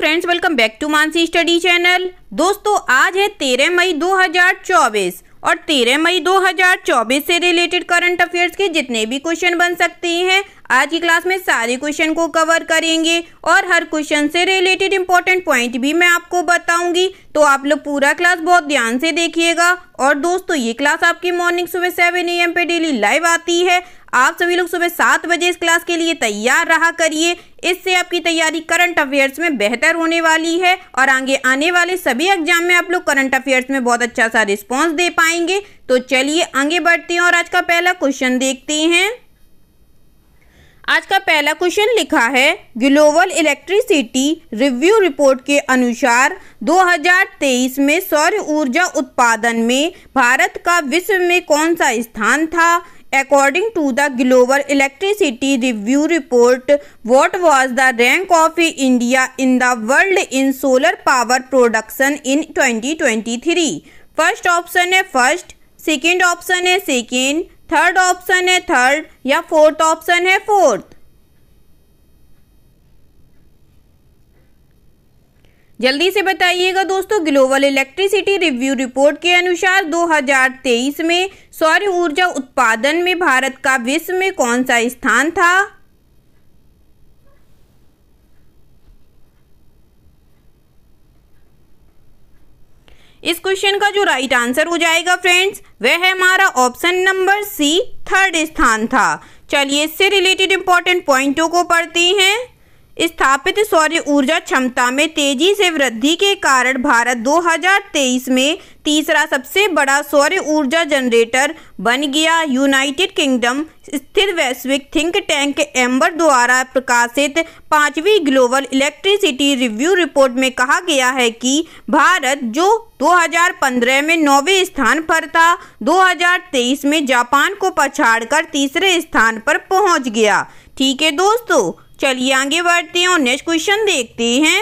Friends welcome back to Mansi study channel दोस्तों आज है 13 मई 2024 और 13 मई 2024 से रिलेटेड करंट अफेयर्स के जितने भी क्वेश्चन बन सकते हैं आज की क्लास में सारे क्वेश्चन को कवर करेंगे और हर क्वेश्चन से रिलेटेड इंपॉर्टेंट पॉइंट भी मैं आपको बताऊंगी तो आप लोग पूरा क्लास बहुत ध्यान से देखिएगा और दोस्तों ये क्लास आपकी मॉर्निंग सुबह सेवन ए एम पे डेली लाइव आती है आप सभी लोग सुबह सात बजे इस क्लास के लिए तैयार रहा करिए इससे आपकी तैयारी करंट अफेयर्स में बेहतर होने वाली है और आगे आने वाले सभी एग्जाम में आप लोग करंट अफेयर्स में बहुत अच्छा सा रिस्पॉन्स दे पाएंगे तो चलिए आगे बढ़ते हैं और आज का पहला क्वेश्चन देखते हैं आज का पहला क्वेश्चन लिखा है ग्लोबल इलेक्ट्रिसिटी रिव्यू रिपोर्ट के अनुसार 2023 में सौर ऊर्जा उत्पादन में भारत का विश्व में कौन सा स्थान था According to the Global Electricity Review report, what was the rank of India in the world in solar power production in 2023? First option है फर्स्ट सेकेंड ऑप्शन है सेकेंड थर्ड ऑप्शन है थर्ड या फोर्थ ऑप्शन है fourth जल्दी से बताइएगा दोस्तों global electricity review report के अनुसार 2023 में सौर ऊर्जा उत्पादन में भारत का विश्व में कौन सा स्थान था इस क्वेश्चन का जो राइट आंसर हो जाएगा फ्रेंड्स वह है हमारा ऑप्शन नंबर सी थर्ड स्थान था चलिए इससे रिलेटेड इंपॉर्टेंट पॉइंटों को पढ़ते हैं स्थापित सौर्य ऊर्जा क्षमता में तेजी से वृद्धि के कारण भारत 2023 में तीसरा सबसे बड़ा सौर ऊर्जा जनरेटर बन गया यूनाइटेड किंगडम स्थित वैश्विक थिंक टैंक एम्बर द्वारा प्रकाशित पांचवी ग्लोबल इलेक्ट्रिसिटी रिव्यू रिपोर्ट में कहा गया है कि भारत जो 2015 में नौवे स्थान पर था 2023 में जापान को पछाड़कर तीसरे स्थान पर पहुंच गया ठीक है दोस्तों चलिए आगे बढ़ते हैं और नेक्स्ट क्वेश्चन देखते हैं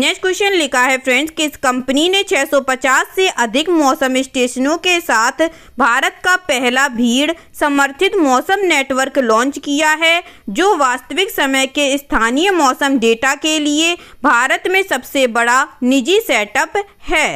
नेक्स्ट क्वेश्चन लिखा है फ्रेंड्स किस कंपनी ने 650 से अधिक मौसम स्टेशनों के साथ भारत का पहला भीड़ समर्थित मौसम नेटवर्क लॉन्च किया है जो वास्तविक समय के स्थानीय मौसम डेटा के लिए भारत में सबसे बड़ा निजी सेटअप है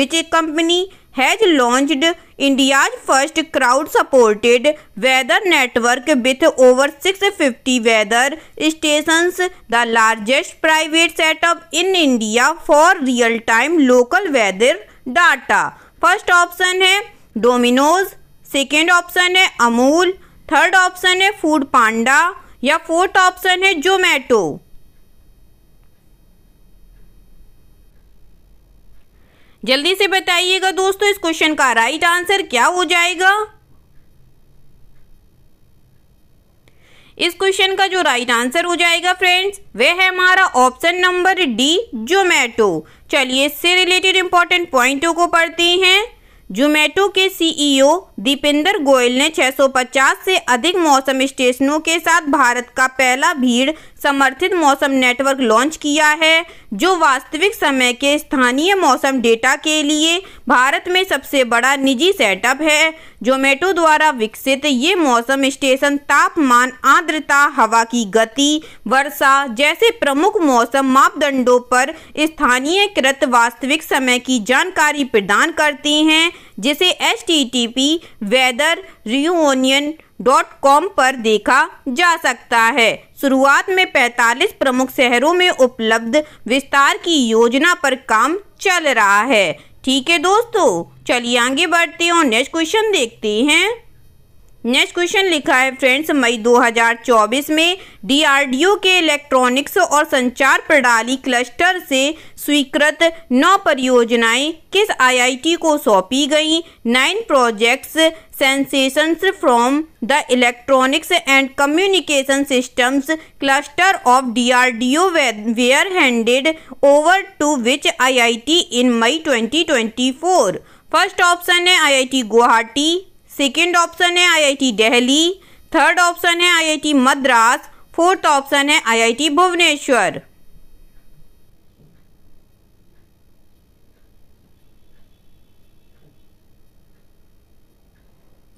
which company has launched India's first crowd supported weather network with over 650 weather stations the largest private setup in India for real time local weather data first option है डोमिनोज सेकेंड ऑप्शन है Amul third option है Foodpanda या fourth option है जोमेटो जल्दी से बताइएगा दोस्तों इस क्वेश्चन का राइट आंसर क्या हो जाएगा इस क्वेश्चन का जो राइट आंसर हो जाएगा फ्रेंड्स वह है हमारा ऑप्शन नंबर डी जोमेटो चलिए इससे रिलेटेड इंपॉर्टेंट पॉइंटों को पढ़ते हैं जोमेटो के सीईओ e दीपेंद्र गोयल ने 650 से अधिक मौसम स्टेशनों के साथ भारत का पहला भीड़ समर्थित मौसम नेटवर्क लॉन्च किया है जो वास्तविक समय के स्थानीय मौसम डेटा के लिए भारत में सबसे बड़ा निजी सेटअप है जोमेटो द्वारा विकसित ये मौसम स्टेशन तापमान आर्द्रता हवा की गति वर्षा जैसे प्रमुख मौसम मापदंडों पर स्थानीयकृत वास्तविक समय की जानकारी प्रदान करते हैं जिसे H T T P weather reunion dot com पर देखा जा सकता है शुरुआत में 45 प्रमुख शहरों में उपलब्ध विस्तार की योजना पर काम चल रहा है ठीक है दोस्तों चलिए आगे बढ़ते हैं और नेक्स्ट क्वेश्चन देखते हैं नेक्स्ट क्वेश्चन लिखा है फ्रेंड्स मई 2024 में डीआरडीओ के इलेक्ट्रॉनिक्स और संचार प्रणाली क्लस्टर से स्वीकृत नौ परियोजनाएं किस आईआईटी को सौंपी गई nine projects sensations from the electronics and communication systems cluster of DRDO were handed over to which IIT in May 2024 first option है आईआईटी गुवाहाटी सेकेंड ऑप्शन है आईआईटी दिल्ली थर्ड ऑप्शन है आईआईटी मद्रास फोर्थ ऑप्शन है IIT Bhubaneswar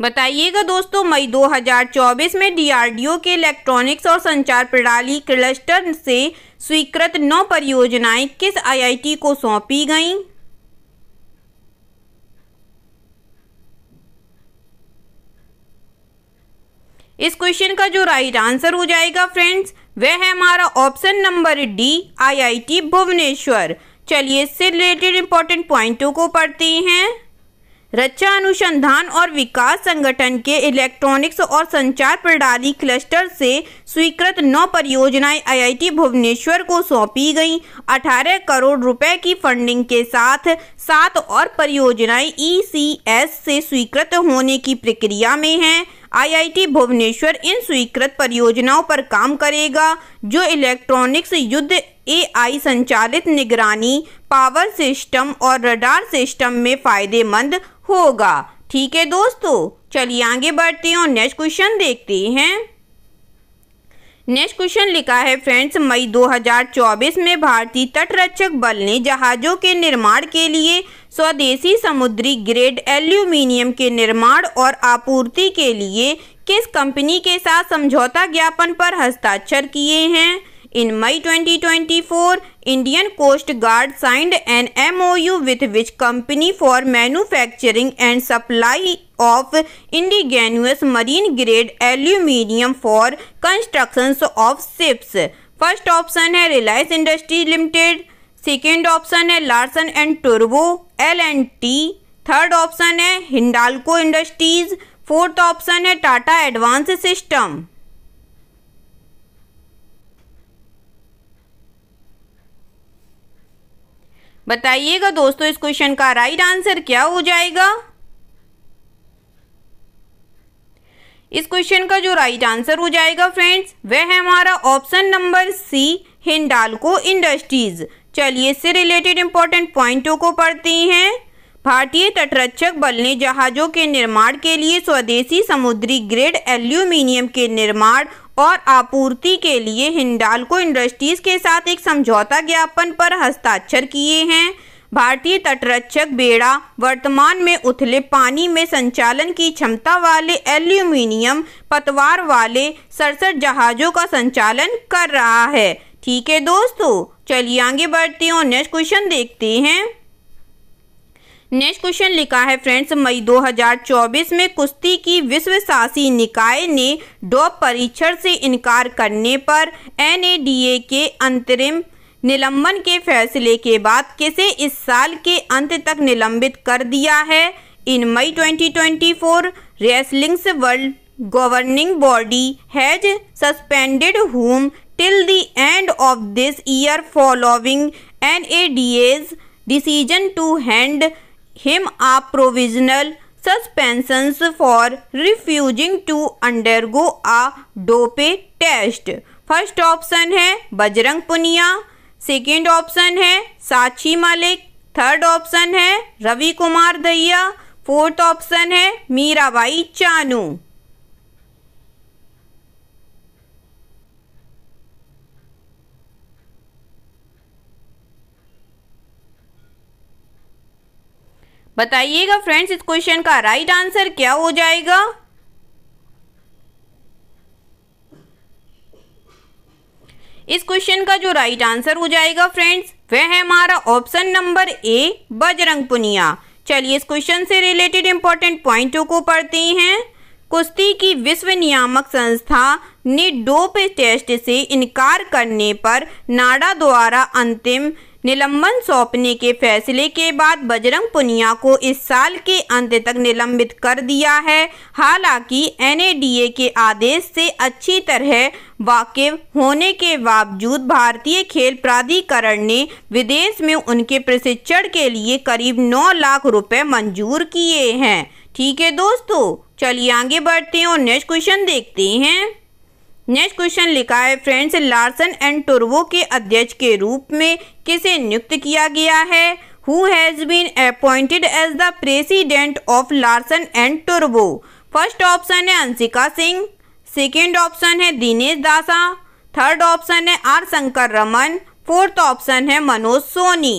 बताइएगा दोस्तों मई 2024 में DRDO के electronics और संचार प्रणाली क्लस्टर से स्वीकृत नौ परियोजनाएं किस आईआईटी को सौंपी गईं इस क्वेश्चन का जो राइट आंसर हो जाएगा फ्रेंड्स वह है हमारा option number D IIT Bhubaneswar चलिए इससे रिलेटेड इंपॉर्टेंट पॉइंटों को पढ़ते हैं रक्षा अनुसंधान और विकास संगठन के इलेक्ट्रॉनिक्स और संचार प्रणाली क्लस्टर से स्वीकृत नौ परियोजनाएं आईआईटी भुवनेश्वर को सौंपी गईं 18 करोड़ रुपए की फंडिंग के साथ सात और परियोजनाएं ईसीएस e से स्वीकृत होने की प्रक्रिया में हैं आईआईटी भुवनेश्वर इन स्वीकृत परियोजनाओं पर काम करेगा जो इलेक्ट्रॉनिक्स युद्ध एआई संचालित निगरानी पावर सिस्टम और रडार सिस्टम में फायदेमंद होगा ठीक है दोस्तों चलिए आगे बढ़ते हैं और नेक्स्ट क्वेश्चन देखते हैं नेक्स्ट क्वेश्चन लिखा है फ्रेंड्स मई 2024 में भारतीय तटरक्षक बल ने जहाज़ों के निर्माण के लिए स्वदेशी समुद्री ग्रेड एल्यूमिनियम के निर्माण और आपूर्ति के लिए किस कंपनी के साथ समझौता ज्ञापन पर हस्ताक्षर किए हैं In May 2024, Indian Coast Guard signed an MOU with which company for manufacturing and supply of indigenous marine grade aluminium for constructions of ships. First option है Reliance Industries Limited. Second option है Larsen and Turbo (L&T). Third option third option है Hindalco industries fourth option है Tata advance system बताइएगा दोस्तों इस question का right answer क्या हो जाएगा इस क्वेश्चन का जो राइट आंसर हो जाएगा फ्रेंड्स वह है हमारा option number C Hindalco Industries चलिए इससे रिलेटेड इंपॉर्टेंट पॉइंटों को पढ़ते हैं भारतीय तटरक्षक बल ने जहाज़ों के निर्माण के लिए स्वदेशी समुद्री ग्रेड एल्यूमिनियम के निर्माण और आपूर्ति के लिए हिंडालको इंडस्ट्रीज के साथ एक समझौता ज्ञापन पर हस्ताक्षर किए हैं भारतीय तटरक्षक बेड़ा वर्तमान में उथले पानी में संचालन की क्षमता वाले एल्यूमिनियम पतवार वाले सड़सठ जहाज़ों का संचालन कर रहा है ठीक है दोस्तों चलिए आगे बढ़ते हैं और नेक्स्ट क्वेश्चन देखते हैं नेक्स्ट क्वेश्चन लिखा है फ्रेंड्स मई 2024 में कुश्ती की विश्व शासी निकाय ने डोप परीक्षण से इनकार करने पर एनएडीए के अंतरिम निलंबन के फैसले के बाद किसे इस साल के अंत तक निलंबित कर दिया है in May 2024 wrestling's world governing body has suspended him till the end of this year following an decision to hand a provisional provisional for refusing to undergo a dope test first option है Bajrang Punia second option है साक्षी Malik third option है Ravi Kumar Dahiya fourth option है मीराबाई चानू बताइएगा friends इस question का right right answer क्या हो जाएगा इस क्वेश्चन का जो राइट right आंसर हो जाएगा फ्रेंड्स वह है हमारा option number A Bajrang Punia चलिए इस क्वेश्चन से रिलेटेड इंपॉर्टेंट पॉइंटों को पढ़ते हैं कुश्ती की विश्व नियामक संस्था ने डोप टेस्ट से इनकार करने पर नाडा द्वारा अंतिम निलंबन सौंपने के फैसले के बाद बजरंग पुनिया को इस साल के अंत तक निलंबित कर दिया है हालांकि एनएडीए के आदेश से अच्छी तरह वाकिफ होने के बावजूद भारतीय खेल प्राधिकरण ने विदेश में उनके प्रशिक्षण के लिए करीब 9 लाख रुपए मंजूर किए हैं ठीक है दोस्तों चलिए आगे बढ़ते हैं और नेक्स्ट क्वेश्चन देखते हैं नेक्स्ट क्वेश्चन लिखा है फ्रेंड्स लार्सन एंड टूर्वो के अध्यक्ष के रूप में किसे नियुक्त किया गया है who has been appointed as the president of Larsen and Toubro first option है अंशिका सिंह सेकेंड ऑप्शन है दिनेश दासा थर्ड ऑप्शन है R Shankar Raman fourth option है मनोज सोनी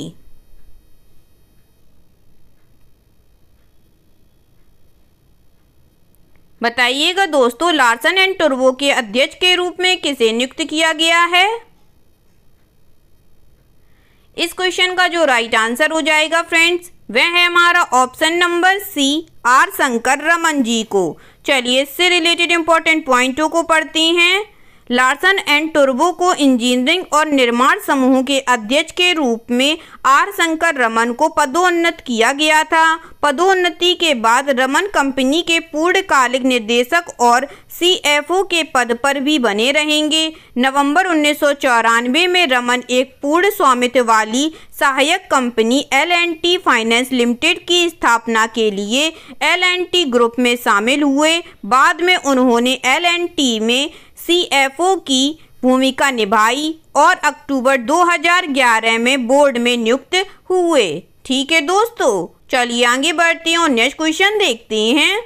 बताइएगा दोस्तों लार्सन एंड टर्बो के अध्यक्ष के रूप में किसे नियुक्त किया गया है इस क्वेश्चन का जो राइट आंसर हो जाएगा फ्रेंड्स वह है हमारा option number C R Shankar Raman ji को चलिए इससे रिलेटेड इंपॉर्टेंट पॉइंटों को पढ़ती हैं लार्सन एंड टुर्बो को इंजीनियरिंग और निर्माण समूह के अध्यक्ष के रूप में आर शंकर रमन को पदोन्नत किया गया था पदोन्नति के बाद रमन कंपनी के पूर्णकालिक निदेशक और सीएफओ के पद पर भी बने रहेंगे नवंबर उन्नीस में रमन एक पूर्ण स्वामित्व वाली सहायक company L and T finance limited की स्थापना के लिए एल टी ग्रुप में शामिल हुए बाद में उन्होंने एल टी में सीएफओ की भूमिका निभाई और अक्टूबर 2011 में बोर्ड में नियुक्त हुए ठीक है दोस्तों चलिए आगे बढ़ते हैं और नेक्स्ट क्वेश्चन देखते हैं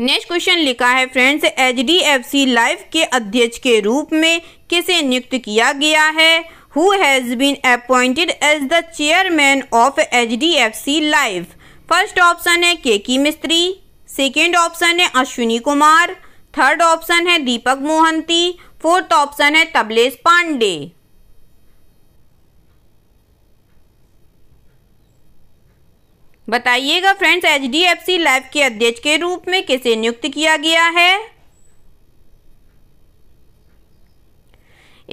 नेक्स्ट क्वेश्चन लिखा है friends H D F C life के अध्यक्ष के रूप में किसे नियुक्त किया गया है who has been appointed as the chairman of H D F C life first option है के की मिस्त्री सेकेंड ऑप्शन है अश्विनी कुमार थर्ड ऑप्शन है दीपक मोहंती फोर्थ ऑप्शन है तबलेश पांडे बताइएगा friends H D F C life के अध्यक्ष के रूप में किसे नियुक्त किया गया है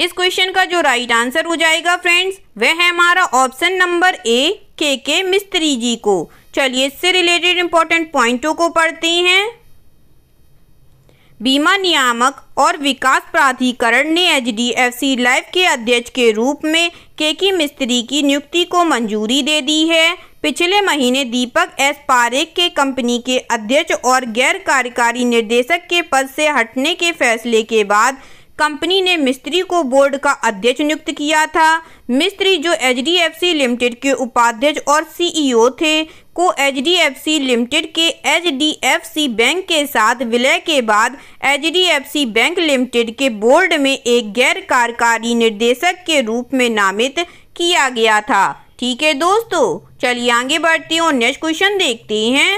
इस क्वेश्चन का जो राइट आंसर हो जाएगा फ्रेंड्स वह है हमारा ऑप्शन नंबर ए के के मिस्त्री जी को चलिए इससे रिलेटेड इंपॉर्टेंट पॉइंटों को पढ़ते हैं बीमा नियामक और विकास प्राधिकरण ने एच डी लाइफ के अध्यक्ष के रूप में केकी मिस्त्री की नियुक्ति को मंजूरी दे दी है पिछले महीने दीपक एस पारेख के कंपनी के अध्यक्ष और गैर कार्यकारी निर्देशक के पद से हटने के फैसले के बाद कंपनी ने मिस्त्री को बोर्ड का अध्यक्ष नियुक्त किया था मिस्त्री जो एच लिमिटेड के उपाध्यक्ष और सीईओ थे को एच लिमिटेड के एच बैंक के साथ विलय के बाद एच बैंक लिमिटेड के बोर्ड में एक गैर कार्यकारी निर्देशक के रूप में नामित किया गया था ठीक है दोस्तों चलिए आगे बढ़ती हूँ नेक्स्ट क्वेश्चन देखते हैं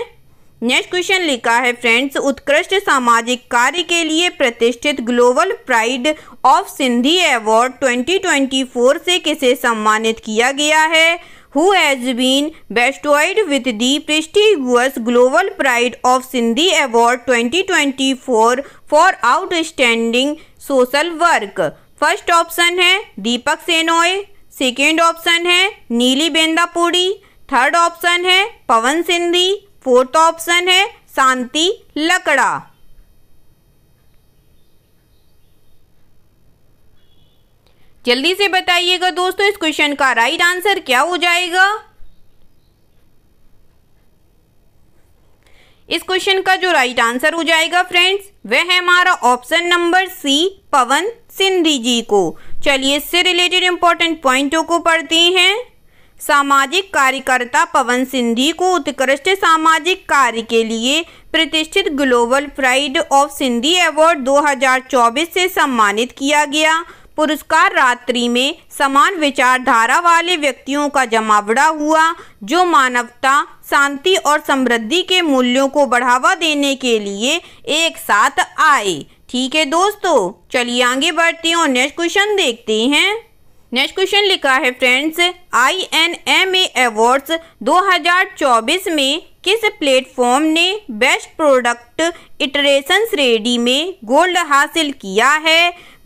नेक्स्ट क्वेश्चन लिखा है फ्रेंड्स उत्कृष्ट सामाजिक कार्य के लिए प्रतिष्ठित global pride of Sindhi award 2024 से किसे सम्मानित किया गया है who has been bestowed with the prestigious global pride of Sindhi award 2024 for outstanding social work first option है दीपक सेनोय सेकेंड ऑप्शन है नीली बेंदापुड़ी थर्ड ऑप्शन है पवन सिंधी फोर्थ ऑप्शन है शांति लकड़ा जल्दी से बताइएगा दोस्तों इस क्वेश्चन का राइट आंसर क्या हो जाएगा इस क्वेश्चन का जो राइट आंसर हो जाएगा फ्रेंड्स वह है हमारा option number C Pawan Sindhi ji को चलिए इससे रिलेटेड इंपॉर्टेंट पॉइंटों को पढ़ते हैं सामाजिक कार्यकर्ता पवन सिंधी को उत्कृष्ट सामाजिक कार्य के लिए प्रतिष्ठित global pride of Sindhi award 2024 से सम्मानित किया गया पुरस्कार रात्रि में समान विचारधारा वाले व्यक्तियों का जमावड़ा हुआ जो मानवता शांति और समृद्धि के मूल्यों को बढ़ावा देने के लिए एक साथ आए ठीक है दोस्तों चलिए आगे बढ़ते हैं और नेक्स्ट क्वेश्चन देखते हैं नेक्स्ट क्वेश्चन लिखा है friends I N M A awards 2024 में किस प्लेटफॉर्म ने बेस्ट प्रोडक्ट इटरेशन श्रेणी में गोल्ड हासिल किया है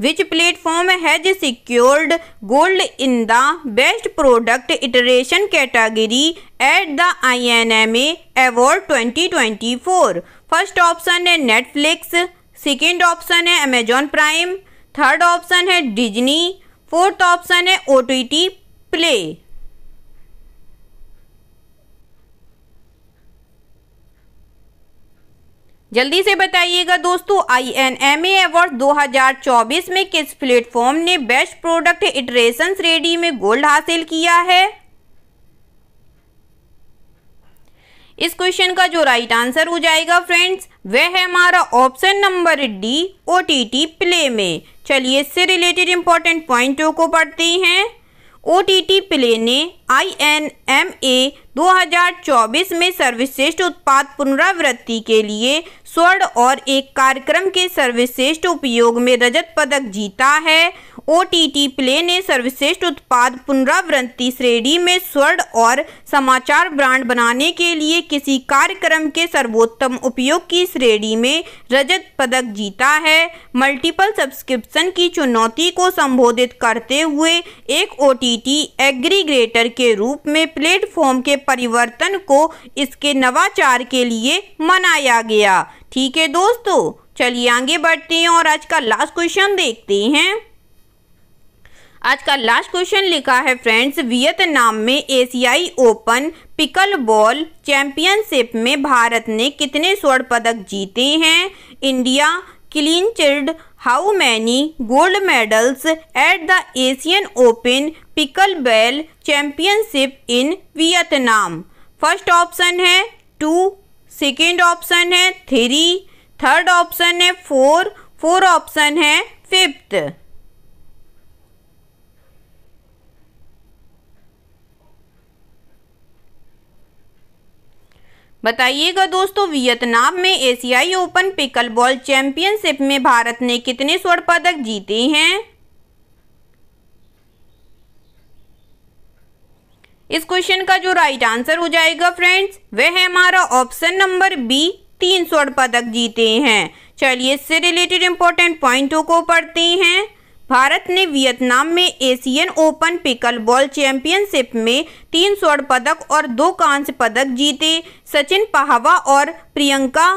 which platform has secured gold in the best product iteration category at the I N M A award 2024 first option है Netflix second option है अमेजॉन प्राइम थर्ड ऑप्शन है Disney fourth option है O T T play जल्दी से बताइएगा दोस्तों I N M A award चौबीस में किस प्लेटफॉर्म ने बेस्ट प्रोडक्ट इटरेशन रेडी में गोल्ड हासिल किया है इस क्वेश्चन का जो राइट आंसर हो जाएगा फ्रेंड्स वह है हमारा option number D O T T play में चलिए इससे रिलेटेड इंपॉर्टेंट पॉइंटों को पढ़ते हैं ओ टी टी प्ले ने आई एन एम ए 2024 में सर्वश्रेष्ठ उत्पाद पुनरावृत्ति के लिए स्वर्ण और एक कार्यक्रम के सर्वश्रेष्ठ उपयोग में रजत पदक जीता है ओ प्ले ने सर्वश्रेष्ठ उत्पाद पुनरावृत्ति श्रेणी में स्वर्ण और समाचार ब्रांड बनाने के लिए किसी कार्यक्रम के सर्वोत्तम उपयोग की श्रेणी में रजत पदक जीता है मल्टीपल सब्सक्रिप्शन की चुनौती को संबोधित करते हुए एक ओ एग्रीग्रेटर के रूप में प्लेटफॉर्म के परिवर्तन को इसके नवाचार के लिए मनाया गया ठीक है दोस्तों चलिए आगे बढ़ते हैं और आज का लास्ट क्वेश्चन देखते हैं आज का लास्ट क्वेश्चन लिखा है फ्रेंड्स वियतनाम में एशियाई ओपन पिकल बॉल चैंपियनशिप में भारत ने कितने स्वर्ण पदक जीते हैं India clinched how many gold medals at the Asian Open pickleball championship in Vietnam first option है टू सेकेंड ऑप्शन है थ्री थर्ड ऑप्शन है फोर फोर ऑप्शन है फिफ्थ बताइएगा दोस्तों वियतनाम में एशियाई ओपन पिकल बॉल चैंपियनशिप में भारत ने कितने स्वर्ण पदक जीते हैं इस क्वेश्चन का जो राइट आंसर हो जाएगा फ्रेंड्स वह है हमारा ऑप्शन नंबर बी तीन स्वर्ण पदक जीते हैं चलिए इससे रिलेटेड इंपॉर्टेंट पॉइंटों को पढ़ते हैं भारत ने वियतनाम में Asian Open pickleball championship में तीन स्वर्ण पदक और दो कांस्य पदक जीते सचिन पहावा और प्रियंका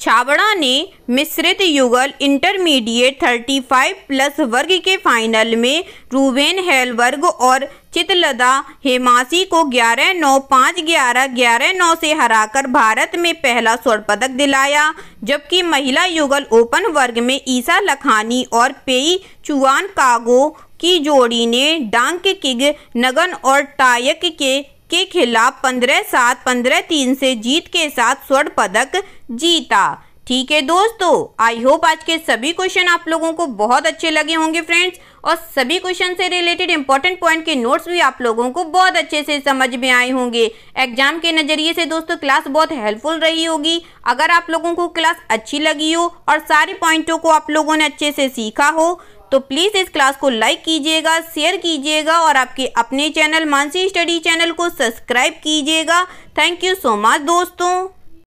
छाबड़ा ने मिश्रित युगल इंटरमीडिएट 35 प्लस वर्ग के फाइनल में रूबेन हेलवर्ग और चितलदा हेमासी को ग्यारह नौ पाँच ग्यारह ग्यारह नौ से हराकर भारत में पहला स्वर्ण पदक दिलाया जबकि महिला युगल ओपन वर्ग में ईसा लखानी और पेई चुआन कागो की जोड़ी ने डांक किग नगन और टायक के के खिलाफ पंद्रह सात पंद्रह तीन से जीत के साथ स्वर्ण पदक जीता ठीक है दोस्तों आई होप आज के सभी क्वेश्चन आप लोगों को बहुत अच्छे लगे होंगे फ्रेंड्स और सभी क्वेश्चन से रिलेटेड इंपॉर्टेंट पॉइंट के नोट्स भी आप लोगों को बहुत अच्छे से समझ में आए होंगे एग्जाम के नज़रिए से दोस्तों क्लास बहुत हेल्पफुल रही होगी अगर आप लोगों को क्लास अच्छी लगी हो और सारे पॉइंटों को आप लोगों ने अच्छे से सीखा हो तो प्लीज़ इस क्लास को लाइक कीजिएगा शेयर कीजिएगा और आपके अपने चैनल मानसी स्टडी चैनल को सब्सक्राइब कीजिएगा थैंक यू सो मच दोस्तों